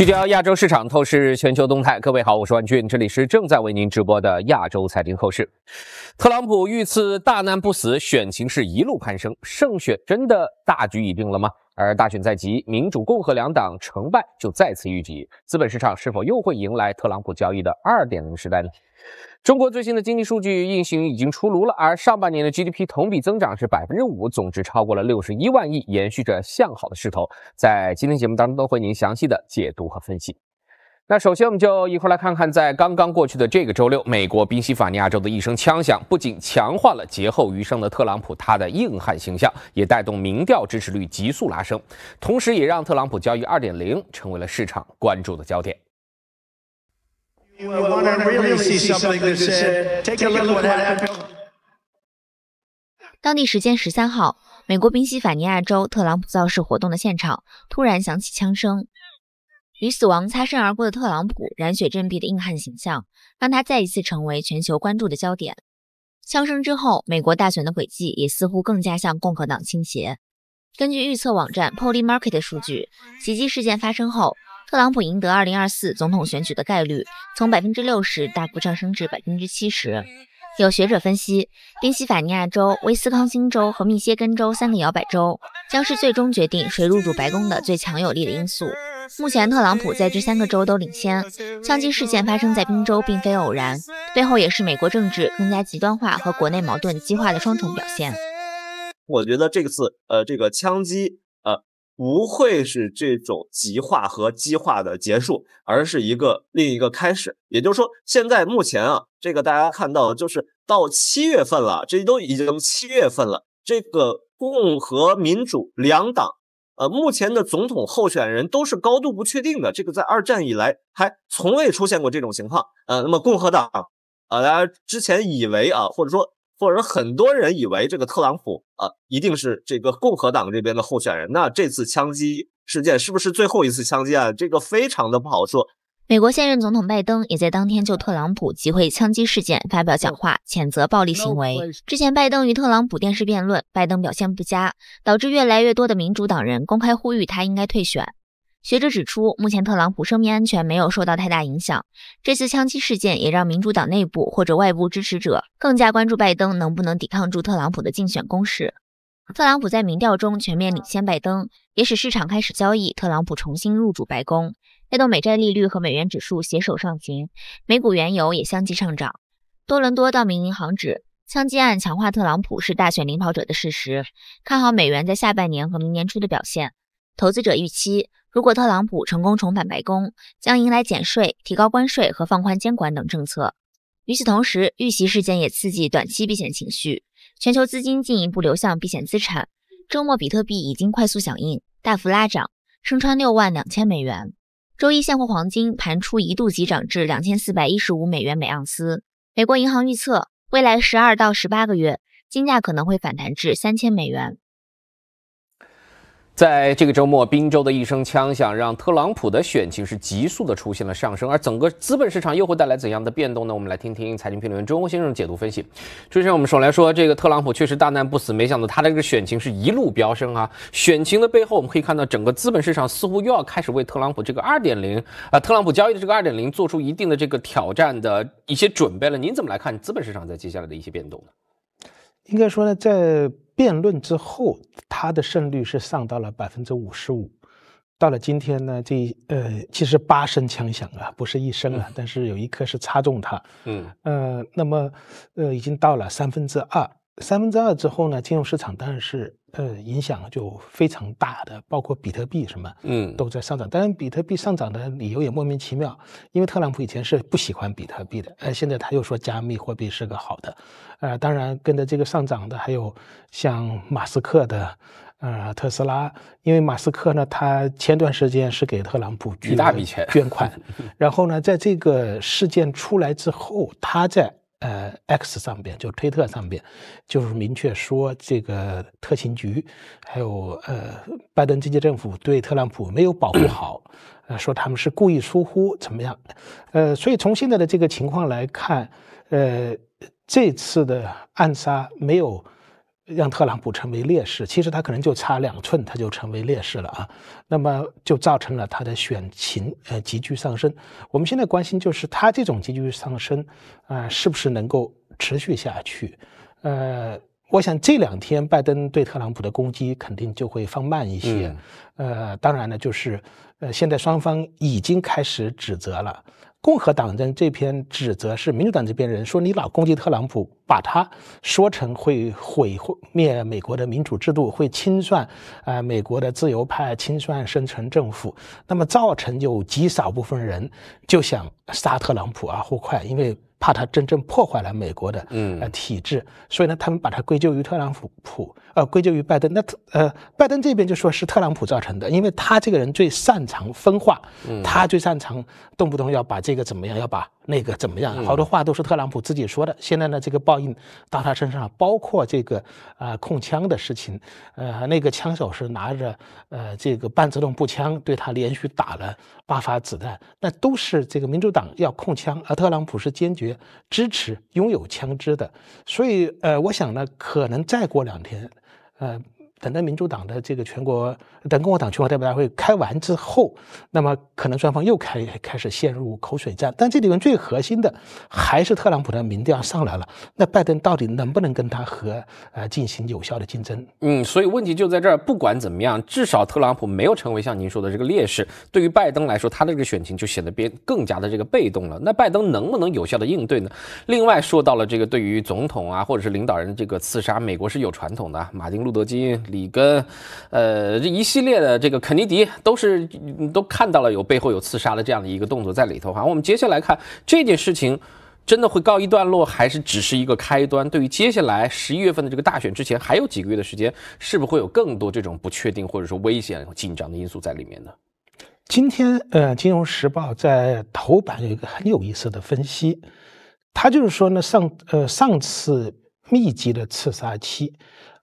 聚焦亚洲市场，透视全球动态。各位好，我是万俊，这里是正在为您直播的亚洲财经透视。特朗普遇刺大难不死，选情是一路攀升，胜选真的大局已定了吗？而大选在即，民主、共和两党成败就再次预及，资本市场是否又会迎来特朗普交易的二点零时代呢？中国最新的经济数据运行已经出炉了，而上半年的 GDP 同比增长是百分之五，总值超过了六十一万亿，延续着向好的势头。在今天节目当中，都会为您详细的解读和分析。那首先，我们就一块来看看，在刚刚过去的这个周六，美国宾夕法尼亚州的一声枪响，不仅强化了劫后余生的特朗普他的硬汉形象，也带动民调支持率急速拉升，同时也让特朗普交易二点零成为了市场关注的焦点。当地时间十三号，美国宾夕法尼亚州特朗普造势活动的现场突然响起枪声。与死亡擦身而过的特朗普，染血振臂的硬汉形象，让他再一次成为全球关注的焦点。枪声之后，美国大选的轨迹也似乎更加向共和党倾斜。根据预测网站 Polymarket 的数据，袭击事件发生后，特朗普赢得2024总统选举的概率从百分之六十大幅上升至百分之七十。有学者分析，宾夕法尼亚州、威斯康星州和密歇根州三个摇摆州，将是最终决定谁入驻白宫的最强有力的因素。目前，特朗普在这三个州都领先。枪击事件发生在宾州，并非偶然，背后也是美国政治更加极端化和国内矛盾激化的双重表现。我觉得这次，呃，这个枪击，呃，不会是这种极化和激化的结束，而是一个另一个开始。也就是说，现在目前啊，这个大家看到就是到七月份了，这都已经七月份了，这个共和民主两党。呃，目前的总统候选人都是高度不确定的，这个在二战以来还从未出现过这种情况。呃，那么共和党，呃，大家之前以为啊，或者说或者说很多人以为这个特朗普啊一定是这个共和党这边的候选人，那这次枪击事件是不是最后一次枪击案？这个非常的不好说。美国现任总统拜登也在当天就特朗普集会枪击事件发表讲话，谴责暴力行为。之前，拜登与特朗普电视辩论，拜登表现不佳，导致越来越多的民主党人公开呼吁他应该退选。学者指出，目前特朗普生命安全没有受到太大影响，这次枪击事件也让民主党内部或者外部支持者更加关注拜登能不能抵抗住特朗普的竞选攻势。特朗普在民调中全面领先拜登，也使市场开始交易特朗普重新入主白宫。带动美债利率和美元指数携手上行，美股原油也相继上涨。多伦多道明银行指枪击案强化特朗普是大选领跑者的事实，看好美元在下半年和明年初的表现。投资者预期，如果特朗普成功重返白宫，将迎来减税、提高关税和放宽监管等政策。与此同时，遇袭事件也刺激短期避险情绪，全球资金进一步流向避险资产。周末，比特币已经快速响应，大幅拉涨，升穿六万两千美元。周一，现货黄金盘出一度急涨至两千四百一十五美元每盎司。美国银行预测，未来十二到十八个月，金价可能会反弹至三千美元。在这个周末，宾州的一声枪响让特朗普的选情是急速的出现了上升，而整个资本市场又会带来怎样的变动呢？我们来听听财经评论员周先生解读分析。周先生，我们首先来说，这个特朗普确实大难不死，没想到他的这个选情是一路飙升啊！选情的背后，我们可以看到整个资本市场似乎又要开始为特朗普这个二点零啊，特朗普交易的这个二点零做出一定的这个挑战的一些准备了。您怎么来看资本市场在接下来的一些变动？呢？应该说呢，在。辩论之后，他的胜率是上到了百分之五十五。到了今天呢，这呃，其实八声枪响啊，不是一声啊，但是有一颗是擦中他。嗯呃，那么呃，已经到了三分之二。三分之二之后呢，金融市场当然是，呃，影响就非常大的，包括比特币什么，嗯，都在上涨。当然，比特币上涨的理由也莫名其妙，因为特朗普以前是不喜欢比特币的，呃，现在他又说加密货币是个好的，呃，当然跟着这个上涨的还有像马斯克的，呃，特斯拉，因为马斯克呢，他前段时间是给特朗普一大笔钱捐款，然后呢，在这个事件出来之后，他在。呃，X 上边就推特上边，就是明确说这个特勤局还有呃拜登经济政府对特朗普没有保护好，呃说他们是故意疏忽怎么样？呃，所以从现在的这个情况来看，呃这次的暗杀没有。让特朗普成为劣势，其实他可能就差两寸，他就成为劣势了啊。那么就造成了他的选情呃急剧上升。我们现在关心就是他这种急剧上升啊，是不是能够持续下去？呃，我想这两天拜登对特朗普的攻击肯定就会放慢一些。呃，当然呢，就是呃现在双方已经开始指责了。共和党人这篇指责是民主党这边人说，你老攻击特朗普，把他说成会毁灭美国的民主制度，会清算啊美国的自由派，清算深层政府，那么造成有极少部分人就想杀特朗普啊，或快，因为。怕他真正破坏了美国的嗯体制，所以呢，他们把他归咎于特朗普，普呃，归咎于拜登。那特呃，拜登这边就说是特朗普造成的，因为他这个人最擅长分化，他最擅长动不动要把这个怎么样，要把那个怎么样，好多话都是特朗普自己说的。现在呢，这个报应到他身上，包括这个啊控枪的事情，呃，那个枪手是拿着呃这个半自动步枪对他连续打了八发子弹，那都是这个民主党要控枪，而特朗普是坚决。支持拥有枪支的，所以呃，我想呢，可能再过两天，呃。等到民主党的这个全国，等共和党全国代表大会开完之后，那么可能双方又开开始陷入口水战。但这里面最核心的还是特朗普的民调上来了，那拜登到底能不能跟他和呃进行有效的竞争？嗯，所以问题就在这儿。不管怎么样，至少特朗普没有成为像您说的这个劣势。对于拜登来说，他的这个选情就显得变更加的这个被动了。那拜登能不能有效的应对呢？另外说到了这个对于总统啊，或者是领导人这个刺杀，美国是有传统的，马丁路德金。里根，呃，这一系列的这个肯尼迪都是都看到了有背后有刺杀的这样的一个动作在里头哈。我们接下来看这件事情真的会告一段落，还是只是一个开端？对于接下来十一月份的这个大选之前还有几个月的时间，是不是会有更多这种不确定或者说危险紧张的因素在里面呢？今天呃，《金融时报》在头版有一个很有意思的分析，他就是说呢，上呃上次密集的刺杀期。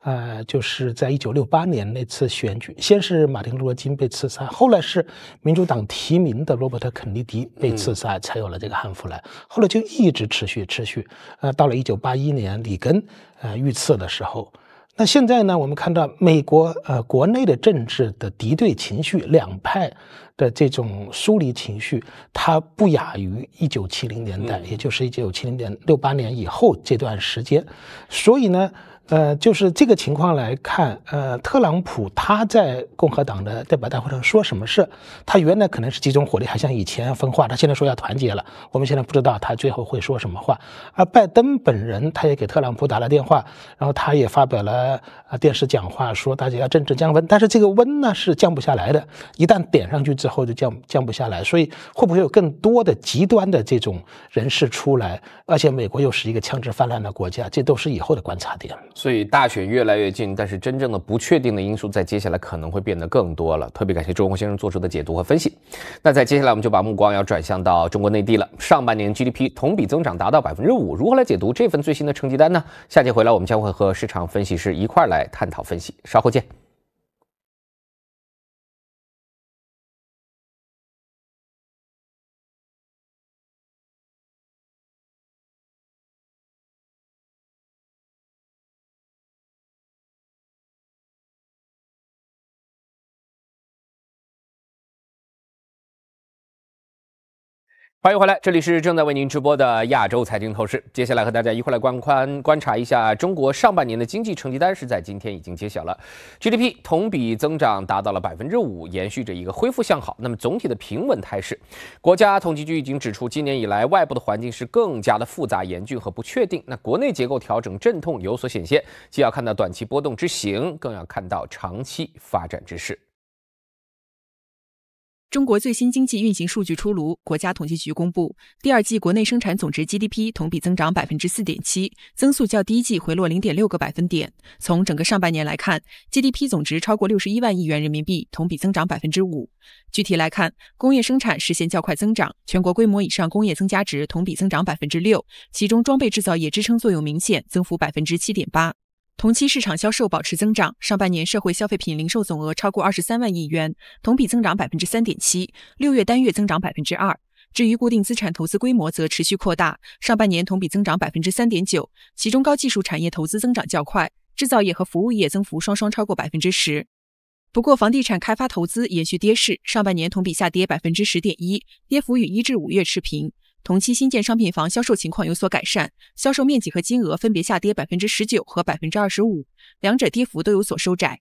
呃，就是在一九六八年那次选举，先是马丁·路德·金被刺杀，后来是民主党提名的罗伯特·肯尼迪被刺杀，才有了这个汉弗莱。后来就一直持续，持续。呃，到了一九八一年里根呃遇刺的时候，那现在呢，我们看到美国呃国内的政治的敌对情绪，两派的这种疏离情绪，它不亚于一九七零年代，也就是一九七零年六八年以后这段时间。所以呢。呃，就是这个情况来看，呃，特朗普他在共和党的代表大会上说什么事？他原来可能是集中火力，还像以前分化，他现在说要团结了。我们现在不知道他最后会说什么话。而拜登本人他也给特朗普打了电话，然后他也发表了啊电视讲话，说大家要政治降温。但是这个温呢是降不下来的，一旦点上去之后就降降不下来。所以会不会有更多的极端的这种人士出来？而且美国又是一个枪支泛滥的国家，这都是以后的观察点所以大选越来越近，但是真正的不确定的因素在接下来可能会变得更多了。特别感谢周鸿先生做出的解读和分析。那在接下来，我们就把目光要转向到中国内地了。上半年 GDP 同比增长达到百分之五，如何来解读这份最新的成绩单呢？下节回来，我们将会和市场分析师一块儿来探讨分析。稍后见。欢迎回来，这里是正在为您直播的亚洲财经透视。接下来和大家一块来观宽观察一下中国上半年的经济成绩单，是在今天已经揭晓了，GDP 同比增长达到了百分之五，延续着一个恢复向好，那么总体的平稳态势。国家统计局已经指出，今年以来外部的环境是更加的复杂、严峻和不确定。那国内结构调整阵痛有所显现，既要看到短期波动之形，更要看到长期发展之势。中国最新经济运行数据出炉，国家统计局公布，第二季国内生产总值 GDP 同比增长百分之四点七，增速较第一季回落零点六个百分点。从整个上半年来看，GDP 总值超过六十一万亿元人民币，同比增长百分之五。具体来看，工业生产实现较快增长，全国规模以上工业增加值同比增长百分之六，其中装备制造业支撑作用明显，增幅百分之七点八。同期市场销售保持增长，上半年社会消费品零售总额超过二十三万亿元，同比增长百分之三点七，六月单月增长百分之二。至于固定资产投资规模则持续扩大，上半年同比增长百分之三点九，其中高技术产业投资增长较快，制造业和服务业增幅双双超过百分之十。不过，房地产开发投资延续跌势，上半年同比下跌百分之十点一，跌幅与一至五月持平。同期新建商品房销售情况有所改善，销售面积和金额分别下跌百分之十九和百分之二十五，两者跌幅都有所收窄。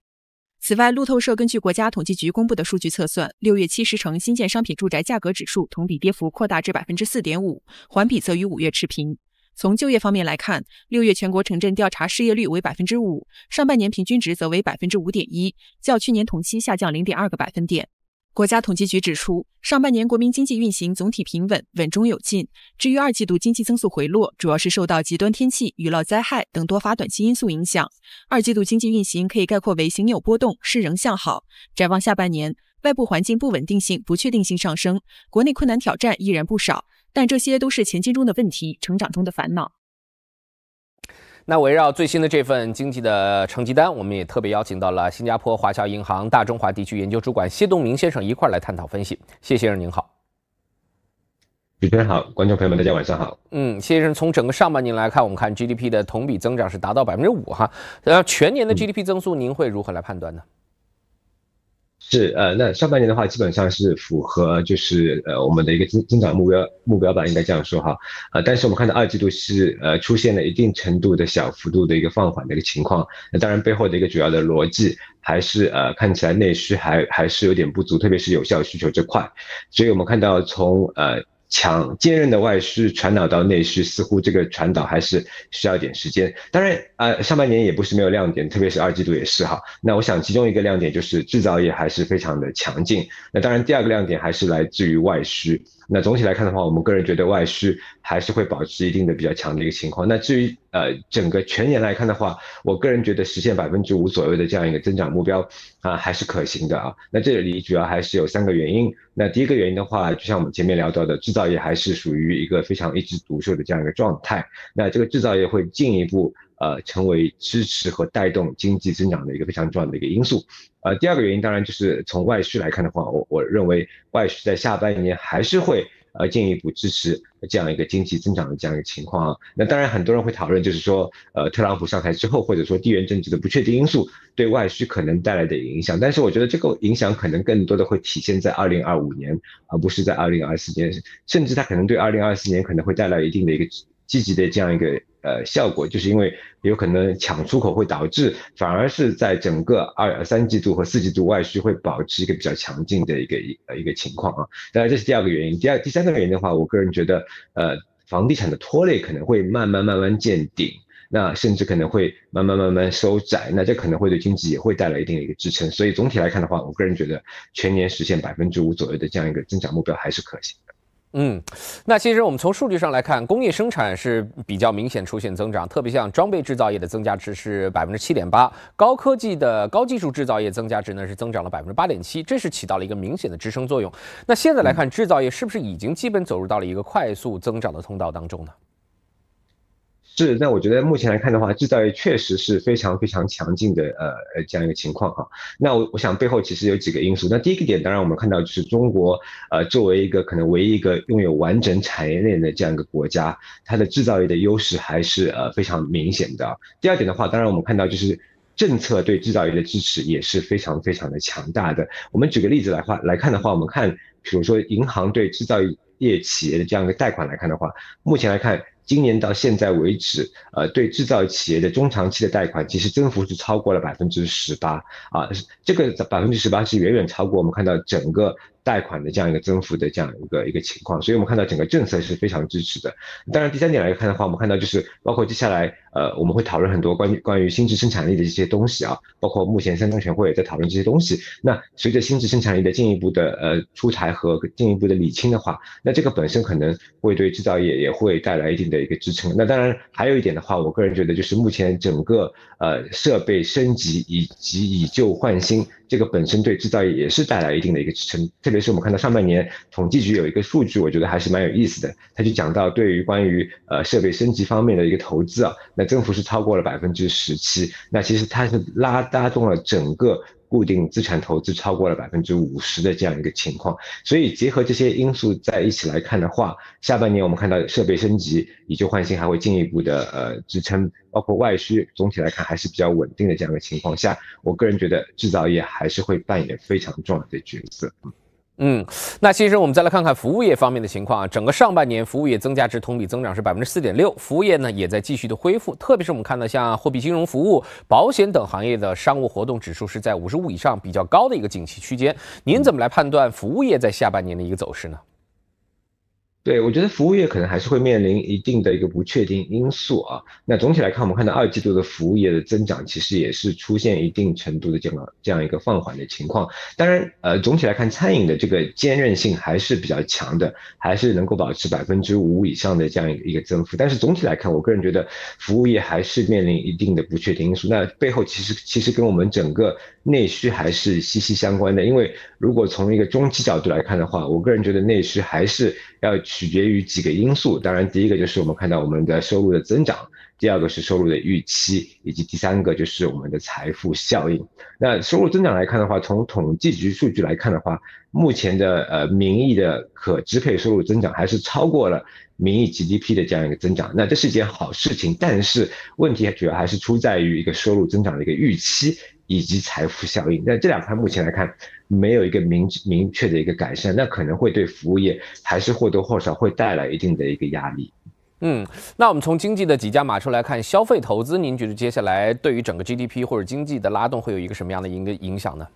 此外，路透社根据国家统计局公布的数据测算，六月七十城新建商品住宅价格指数同比跌幅扩大至百分之四点五，环比则与五月持平。从就业方面来看，六月全国城镇调查失业率为百分之五，上半年平均值则为百分之五点一，较去年同期下降零点二个百分点。国家统计局指出，上半年国民经济运行总体平稳，稳中有进。至于二季度经济增速回落，主要是受到极端天气、雨涝灾害等多发短期因素影响。二季度经济运行可以概括为行有波动，势仍向好。展望下半年，外部环境不稳定性、不确定性上升，国内困难挑战依然不少，但这些都是前进中的问题，成长中的烦恼。那围绕最新的这份经济的成绩单，我们也特别邀请到了新加坡华侨银行大中华地区研究主管谢东明先生一块来探讨分析。谢先生您好，主持人好，观众朋友们大家晚上好。嗯，谢先生，从整个上半年来看，我们看 GDP 的同比增长是达到百分之五哈，然后全年的 GDP 增速您会如何来判断呢？是呃，那上半年的话，基本上是符合，就是呃，我们的一个增增长目标目标吧，应该这样说哈。呃，但是我们看到二季度是呃，出现了一定程度的小幅度的一个放缓的一个情况。那当然背后的一个主要的逻辑还是呃，看起来内需还还是有点不足，特别是有效需求这块。所以我们看到从呃。强坚韧的外需传导到内需，似乎这个传导还是需要点时间。当然，呃，上半年也不是没有亮点，特别是二季度也是哈。那我想，其中一个亮点就是制造业还是非常的强劲。那当然，第二个亮点还是来自于外需。那总体来看的话，我们个人觉得外需还是会保持一定的比较强的一个情况。那至于呃整个全年来看的话，我个人觉得实现百分之五左右的这样一个增长目标啊还是可行的啊。那这里主要还是有三个原因。那第一个原因的话，就像我们前面聊到的，制造业还是属于一个非常一枝独秀的这样一个状态。那这个制造业会进一步。呃，成为支持和带动经济增长的一个非常重要的一个因素。呃，第二个原因当然就是从外需来看的话，我我认为外需在下半年还是会呃进一步支持这样一个经济增长的这样一个情况。啊。那当然很多人会讨论，就是说呃特朗普上台之后或者说地缘政治的不确定因素对外需可能带来的影响。但是我觉得这个影响可能更多的会体现在二零二五年，而不是在二零二四年，甚至它可能对二零二四年可能会带来一定的一个积极的这样一个。呃，效果就是因为有可能抢出口会导致，反而是在整个二三季度和四季度外需会保持一个比较强劲的一个呃一个情况啊。当然这是第二个原因，第二第三个原因的话，我个人觉得，呃，房地产的拖累可能会慢慢慢慢见顶，那甚至可能会慢慢慢慢收窄，那这可能会对经济也会带来一定的一个支撑。所以总体来看的话，我个人觉得全年实现百分之五左右的这样一个增长目标还是可行的。嗯，那其实我们从数据上来看，工业生产是比较明显出现增长，特别像装备制造业的增加值是百分之七点八，高科技的高技术制造业增加值呢是增长了百分之八点七，这是起到了一个明显的支撑作用。那现在来看，制造业是不是已经基本走入到了一个快速增长的通道当中呢？是，那我觉得目前来看的话，制造业确实是非常非常强劲的，呃呃这样一个情况哈。那我我想背后其实有几个因素。那第一个点，当然我们看到就是中国，呃作为一个可能唯一一个拥有完整产业链的这样一个国家，它的制造业的优势还是呃非常明显的。第二点的话，当然我们看到就是政策对制造业的支持也是非常非常的强大的。我们举个例子来话来看的话，我们看比如说银行对制造业企业的这样一个贷款来看的话，目前来看。今年到现在为止，呃，对制造企业的中长期的贷款，其实增幅是超过了百分之十八啊，这个百分之十八是远远超过我们看到整个。贷款的这样一个增幅的这样一个一个情况，所以我们看到整个政策是非常支持的。当然，第三点来看的话，我们看到就是包括接下来，呃，我们会讨论很多关于关于新质生产力的一些东西啊，包括目前三中全会也在讨论这些东西。那随着新质生产力的进一步的呃出台和进一步的理清的话，那这个本身可能会对制造业也会带来一定的一个支撑。那当然还有一点的话，我个人觉得就是目前整个。呃，设备升级以及以旧换新，这个本身对制造业也是带来一定的一个支撑。特别是我们看到上半年统计局有一个数据，我觉得还是蛮有意思的。他就讲到，对于关于呃设备升级方面的一个投资啊，那增幅是超过了百分之十七。那其实它是拉拉动了整个。固定资产投资超过了百分之五十的这样一个情况，所以结合这些因素在一起来看的话，下半年我们看到设备升级、以旧换新还会进一步的呃支撑，包括外需，总体来看还是比较稳定的这样一个情况下，我个人觉得制造业还是会扮演非常重要的角色。嗯，那其实我们再来看看服务业方面的情况啊。整个上半年服务业增加值同比增长是百分之四点六，服务业呢也在继续的恢复。特别是我们看到像货币金融服务、保险等行业的商务活动指数是在五十五以上，比较高的一个景气区间。您怎么来判断服务业在下半年的一个走势呢？对，我觉得服务业可能还是会面临一定的一个不确定因素啊。那总体来看，我们看到二季度的服务业的增长其实也是出现一定程度的这样这样一个放缓的情况。当然，呃，总体来看，餐饮的这个坚韧性还是比较强的，还是能够保持百分之五以上的这样一个一个增幅。但是总体来看，我个人觉得服务业还是面临一定的不确定因素。那背后其实其实跟我们整个。内需还是息息相关的，因为如果从一个中期角度来看的话，我个人觉得内需还是要取决于几个因素。当然，第一个就是我们看到我们的收入的增长，第二个是收入的预期，以及第三个就是我们的财富效应。那收入增长来看的话，从统计局数据来看的话，目前的呃名义的可支配收入增长还是超过了名义 GDP 的这样一个增长，那这是一件好事情。但是问题主要还是出在于一个收入增长的一个预期。以及财富效应，那这两块目前来看没有一个明明确的一个改善，那可能会对服务业还是或多或少会带来一定的一个压力。嗯，那我们从经济的几家马车来看，消费投资，您觉得接下来对于整个 GDP 或者经济的拉动会有一个什么样的一个影响呢？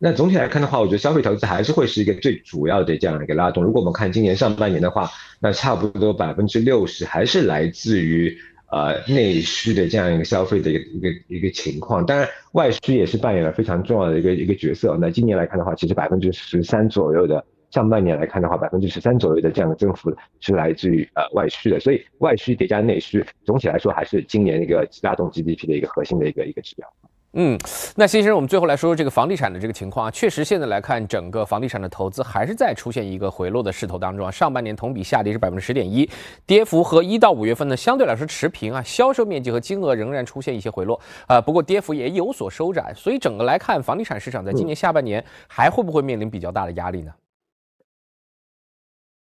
那总体来看的话，我觉得消费投资还是会是一个最主要的这样一个拉动。如果我们看今年上半年的话，那差不多百分之六十还是来自于。呃，内需的这样一个消费的一个一个情况，当然外需也是扮演了非常重要的一个一个角色。那今年来看的话，其实百分之十三左右的上半年来看的话，百分之十三左右的这样的增幅是来自于呃外需的，所以外需叠加内需，总体来说还是今年一个拉动 GDP 的一个核心的一个一个指标。嗯，那先生，我们最后来说说这个房地产的这个情况啊。确实，现在来看，整个房地产的投资还是在出现一个回落的势头当中。啊。上半年同比下跌是百分之十点一，跌幅和一到五月份呢相对来说持平啊。销售面积和金额仍然出现一些回落啊，不过跌幅也有所收窄。所以整个来看，房地产市场在今年下半年还会不会面临比较大的压力呢？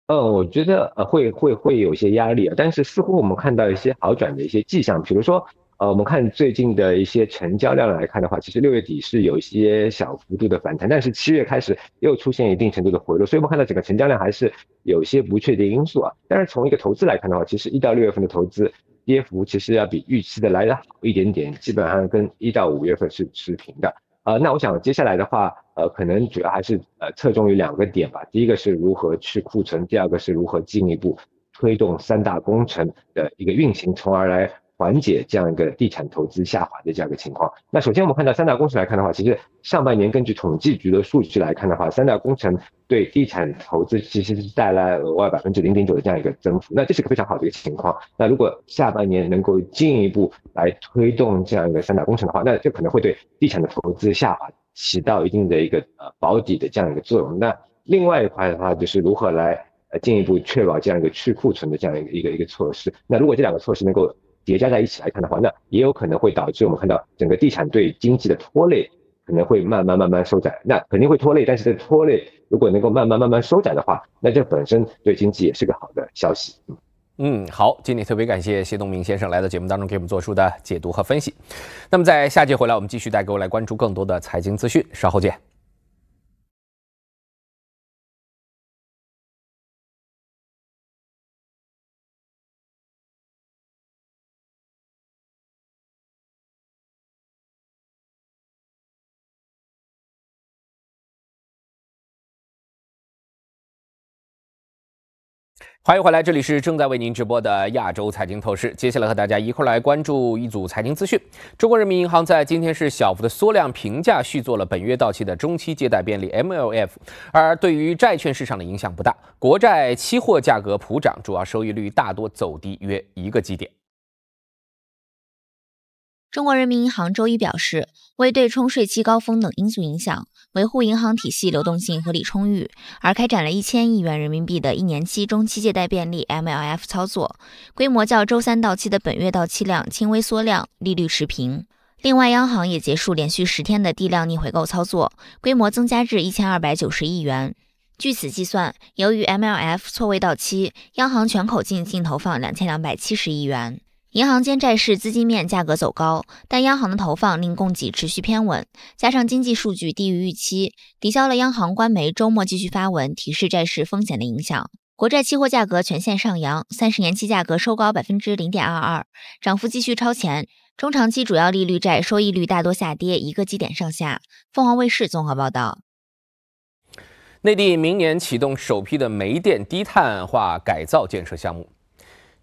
嗯，我觉得呃会会会有些压力啊，但是似乎我们看到一些好转的一些迹象，比如说。呃，我们看最近的一些成交量来看的话，其实六月底是有一些小幅度的反弹，但是七月开始又出现一定程度的回落，所以我们看到整个成交量还是有些不确定因素啊。但是从一个投资来看的话，其实一到六月份的投资跌幅其实要比预期的来的好一点点，基本上跟一到五月份是持平的。呃，那我想接下来的话，呃，可能主要还是呃侧重于两个点吧，第一个是如何去库存，第二个是如何进一步推动三大工程的一个运行，从而来。缓解这样一个地产投资下滑的这样一个情况。那首先我们看到三大工程来看的话，其实上半年根据统计局的数据来看的话，三大工程对地产投资其实是带来额外百分之零点九的这样一个增幅。那这是个非常好的一个情况。那如果下半年能够进一步来推动这样一个三大工程的话，那这可能会对地产的投资下滑起到一定的一个呃保底的这样一个作用。那另外一块的话，就是如何来呃进一步确保这样一个去库存的这样一个一个一个措施。那如果这两个措施能够叠加在一起来看的话，那也有可能会导致我们看到整个地产对经济的拖累可能会慢慢慢慢收窄。那肯定会拖累，但是这拖累如果能够慢慢慢慢收窄的话，那这本身对经济也是个好的消息。嗯，好，今天特别感谢谢东明先生来到节目当中给我们做出的解读和分析。那么在下节回来，我们继续带各位来关注更多的财经资讯。稍后见。欢迎回来，这里是正在为您直播的亚洲财经透视。接下来和大家一块来关注一组财经资讯。中国人民银行在今天是小幅的缩量平价续做了本月到期的中期借贷便利 （MLF），而对于债券市场的影响不大。国债期货价格普涨，主要收益率大多走低约一个基点。中国人民银行周一表示，为对冲税期高峰等因素影响。维护银行体系流动性合理充裕，而开展了一千亿元人民币的一年期中期借贷便利 （MLF） 操作，规模较周三到期的本月到期量轻微缩量，利率持平。另外，央行也结束连续十天的低量逆回购操作，规模增加至一千二百九十亿元。据此计算，由于 MLF 错位到期，央行全口径净投放两千两百七十亿元。银行间债市资金面价格走高，但央行的投放令供给持续偏稳，加上经济数据低于预期，抵消了央行官媒周末继续发文提示债市风险的影响。国债期货价格全线上扬，三十年期价格收高百分之零点二二，涨幅继续超前。中长期主要利率债收益率大多下跌一个基点上下。凤凰卫视综合报道，内地明年启动首批的煤电低碳化改造建设项目。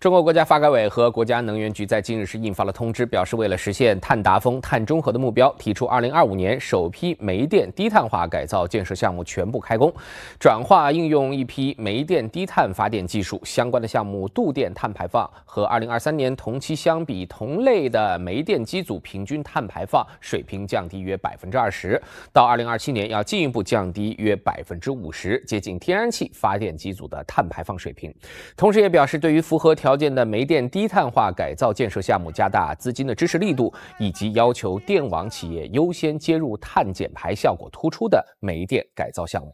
中国国家发改委和国家能源局在近日是印发了通知，表示为了实现碳达峰、碳中和的目标，提出二零二五年首批煤电低碳化改造建设项目全部开工，转化应用一批煤电低碳发电技术相关的项目，度电碳排放和二零二三年同期相比，同类的煤电机组平均碳排放水平降低约百分之二十，到二零二七年要进一步降低约百分之五十，接近天然气发电机组的碳排放水平。同时，也表示对于符合条条件的煤电低碳化改造建设项目，加大资金的支持力度，以及要求电网企业优先接入碳减排效果突出的煤电改造项目。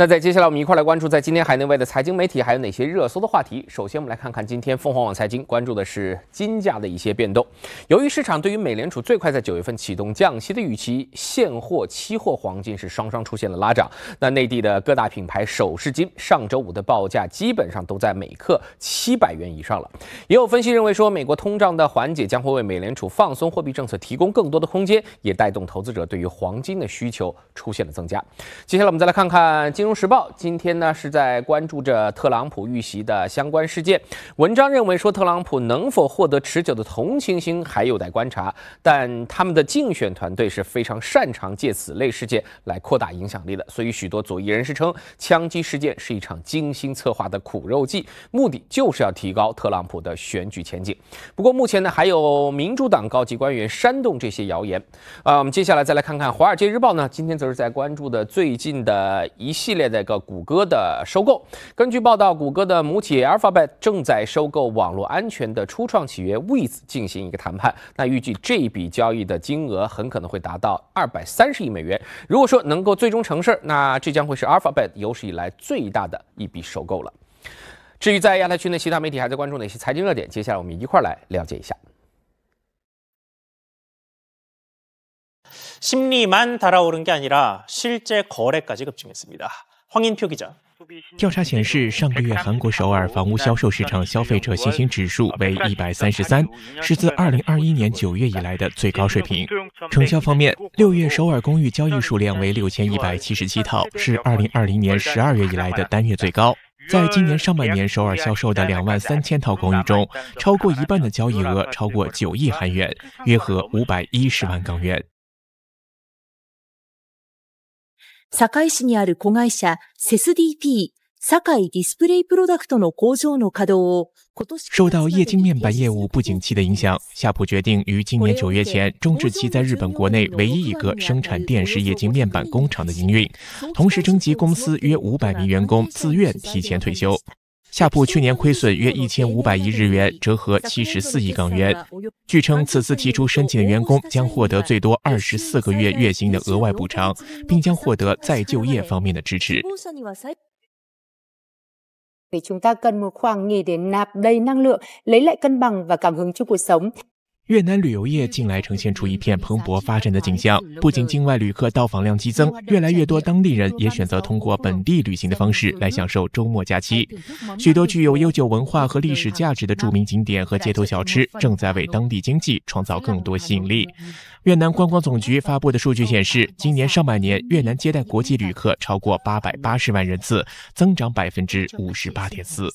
那在接下来我们一块来关注，在今天海内外的财经媒体还有哪些热搜的话题？首先我们来看看今天凤凰网财经关注的是金价的一些变动。由于市场对于美联储最快在九月份启动降息的预期，现货、期货黄金是双双出现了拉涨。那内地的各大品牌首饰金上周五的报价基本上都在每克七百元以上了。也有分析认为说，美国通胀的缓解将会为美联储放松货币政策提供更多的空间，也带动投资者对于黄金的需求出现了增加。接下来我们再来看看金《时报》今天呢是在关注着特朗普遇袭的相关事件。文章认为说，特朗普能否获得持久的同情心还有待观察，但他们的竞选团队是非常擅长借此类事件来扩大影响力的。所以，许多左翼人士称，枪击事件是一场精心策划的苦肉计，目的就是要提高特朗普的选举前景。不过，目前呢还有民主党高级官员煽动这些谣言。啊，我们接下来再来看看《华尔街日报》呢，今天则是在关注的最近的一系列。列的一个谷歌的收购。根据报道，谷歌的母企 Alphabet 正在收购网络安全的初创企业 With 进行一个谈判。那预计这一笔交易的金额很可能会达到二百三十亿美元。如果说能够最终成事那这将会是 Alphabet 有史以来最大的一笔收购了。至于在亚太区内其他媒体还在关注哪些财经热点，接下来我们一块来了解一下。심리만따라오른게아니라실제거래까지급증했습니다黄金标记者。调查显示，上个月韩国首尔房屋销售市场消费者信心指数为133，是自2021年9月以来的最高水平。成交方面，六月首尔公寓交易数量为6177套，是2020年12月以来的单月最高。在今年上半年，首尔销售的23000套公寓中，超过一半的交易额超过9亿韩元，约合510万港元。受到液晶面板业务不景气的影响，夏普决定于今年九月前终止其在日本国内唯一一个生产电视液晶面板工厂的营运，同时征集公司约五百名员工自愿提前退休。夏普去年亏损约一千五百亿日元，折合七十四亿港元。据称，此次提出申请的员工将获得最多二十四个月月薪的额外补偿，并将获得再就业方面的支持。越南旅游业近来呈现出一片蓬勃发展的景象，不仅境外旅客到访量激增，越来越多当地人也选择通过本地旅行的方式来享受周末假期。许多具有悠久文化和历史价值的著名景点和街头小吃正在为当地经济创造更多吸引力。越南观光总局发布的数据显示，今年上半年越南接待国际旅客超过八百八十万人次，增长百分之五十八点四。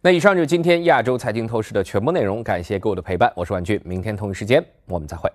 那以上就是今天亚洲财经透视的全部内容，感谢各位的陪伴，我是万俊，明天同一时间我们再会。